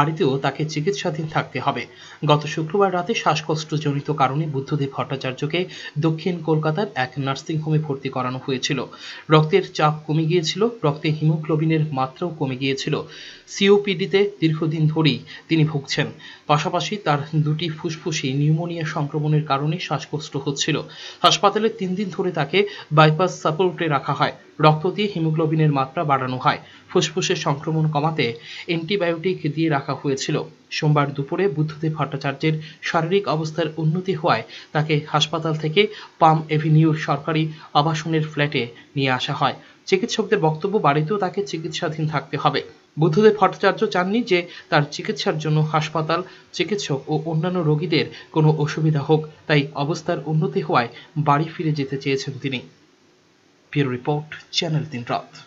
বাড়িতেও তাকে চিকিৎসাধীন থাকতে হবে গত শুক্রবার রাতে শ্বাসকষ্টজনিত কারণে বুদ্ধদেব ভট্টাচার্যকে দক্ষিণ কলকাতার এক নার্সিং হোমে ভর্তি করানো হয়েছিল রক্তের চাপ কমে গিয়েছিল রক্তে হিমোগ্লোবিনের মাত্রাও কমে গিয়েছিল সিওপিডিতে দীর্ঘদিন ধরেই তিনি ভুগছেন পাশাপাশি তার দুটি ফুসফুসে নিউমোনিয়া সংক্রমণের কারণে শ্বাসকষ্ট হচ্ছিল হাসপাতালে তিন দিন ধরে তাকে বাইপাস সাপোর্টে রাখা হয় রক্ত দিয়ে হিমোগ্লোবিনের মাত্রা বাড়ানো হয় ফুসফুসের সংক্রমণ কমাতে অ্যান্টিবায়োটিক দিয়ে রাখা হয়েছিল সোমবার দুপুরে বুদ্ধদেব ভট্টাচার্যের শারীরিক অবস্থার উন্নতি হওয়ায় তাকে হাসপাতাল থেকে পাম এভিনিউর সরকারি আবাসনের ফ্ল্যাটে নিয়ে আসা হয় চিকিৎসকদের বক্তব্য বাড়িতেও তাকে চিকিৎসাধীন থাকতে হবে বুদ্ধদেব ভট্টাচার্য চাননি যে তার চিকিৎসার জন্য হাসপাতাল চিকিৎসক ও অন্যান্য রোগীদের কোনো অসুবিধা হোক তাই অবস্থার উন্নতি হওয়ায় বাড়ি ফিরে যেতে চেয়েছেন তিনি peer report channelled tin rat